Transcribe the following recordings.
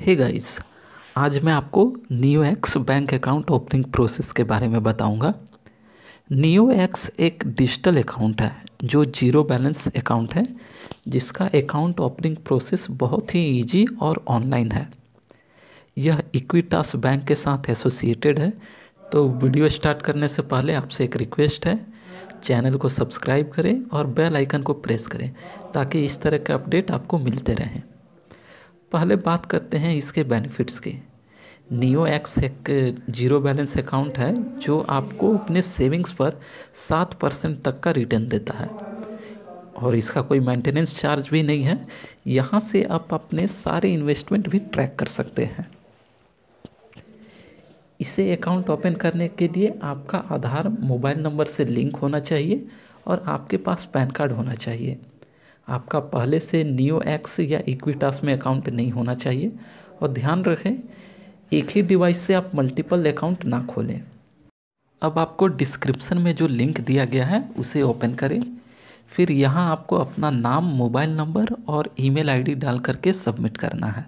हे hey guys आज मैं आपको Neo X bank account opening process के बारे में बताऊंगा नियो एक्स एक डिजिटल अकाउंट है जो जीरो बैलेंस अकाउंट है जिसका अकाउंट ओपनिंग प्रोसेस बहुत ही इजी और ऑनलाइन है यह इक्विटास बैंक के साथ एसोसिएटेड है तो वीडियो स्टार्ट करने से पहले आपसे एक रिक्वेस्ट है चैनल को सब्सक्राइब करें और बेल आइकन को प्रेस करें ताकि इस तरह के अपडेट आपको मिलते रहें पहले बात करते हैं इसके बेनिफिट्स के नियो एक्स एक जीरो बैलेंस अकाउंट है जो आपको अपने सेविंग्स पर सात परसेंट तक का रिटर्न देता है और इसका कोई मेंटेनेंस चार्ज भी नहीं है यहाँ से आप अपने सारे इन्वेस्टमेंट भी ट्रैक कर सकते हैं इसे अकाउंट ओपन करने के लिए आपका आधार मोबाइल नंबर से लिंक होना चाहिए और आपके पास पैन कार्ड होना चाहिए आपका पहले से नियो एक्स या इक्विटास में अकाउंट नहीं होना चाहिए और ध्यान रखें एक ही डिवाइस से आप मल्टीपल अकाउंट ना खोलें अब आपको डिस्क्रिप्शन में जो लिंक दिया गया है उसे ओपन करें फिर यहाँ आपको अपना नाम मोबाइल नंबर और ईमेल आईडी डाल करके सबमिट करना है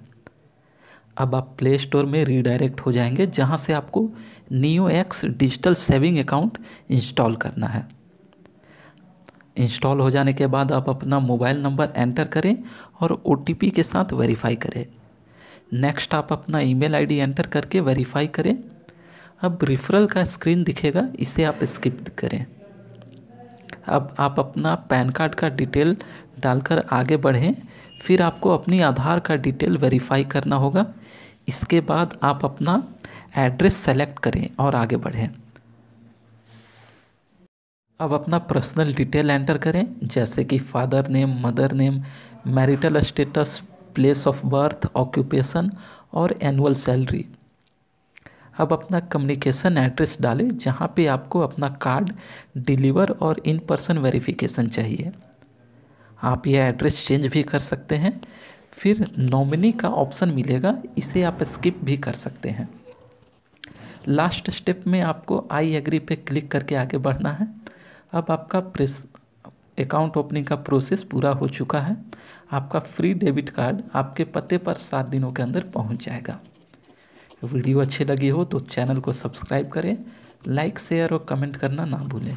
अब आप प्ले स्टोर में रीडायरेक्ट हो जाएंगे जहाँ से आपको Neo X digital saving account install करना है इंस्टॉल हो जाने के बाद आप अपना मोबाइल नंबर एंटर करें और ओ के साथ वेरीफाई करें नेक्स्ट आप अपना ईमेल आईडी एंटर करके वेरीफाई करें अब रिफरल का स्क्रीन दिखेगा इसे आप स्किप करें अब आप अपना पैन कार्ड का डिटेल डालकर आगे बढ़ें फिर आपको अपनी आधार का डिटेल वेरीफाई करना होगा इसके बाद आप अपना एड्रेस सेलेक्ट करें और आगे बढ़ें अब अपना पर्सनल डिटेल एंटर करें जैसे कि father name mother name marital status place of birth occupation और एनुअल सैलरी अब अपना कम्युनिकेशन एड्रेस डालें जहाँ पे आपको अपना कार्ड डिलीवर और इन पर्सन वेरिफिकेशन चाहिए आप यह एड्रेस चेंज भी कर सकते हैं फिर नॉमिनी का ऑप्शन मिलेगा इसे आप स्किप भी कर सकते हैं लास्ट स्टेप में आपको आई एग्री पे क्लिक करके आगे बढ़ना है अब आपका प्रेस अकाउंट ओपनिंग का प्रोसेस पूरा हो चुका है आपका फ्री डेबिट कार्ड आपके पते पर सात दिनों के अंदर पहुंच जाएगा वीडियो अच्छी लगी हो तो चैनल को सब्सक्राइब करें लाइक शेयर और कमेंट करना ना भूलें